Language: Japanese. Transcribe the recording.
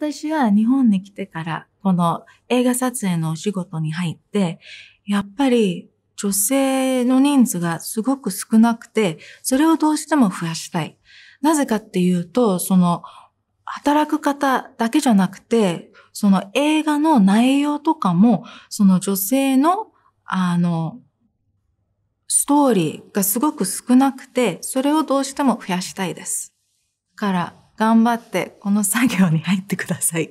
私は日本に来てから、この映画撮影のお仕事に入って、やっぱり女性の人数がすごく少なくて、それをどうしても増やしたい。なぜかっていうと、その、働く方だけじゃなくて、その映画の内容とかも、その女性の、あの、ストーリーがすごく少なくて、それをどうしても増やしたいです。から、頑張ってこの作業に入ってください。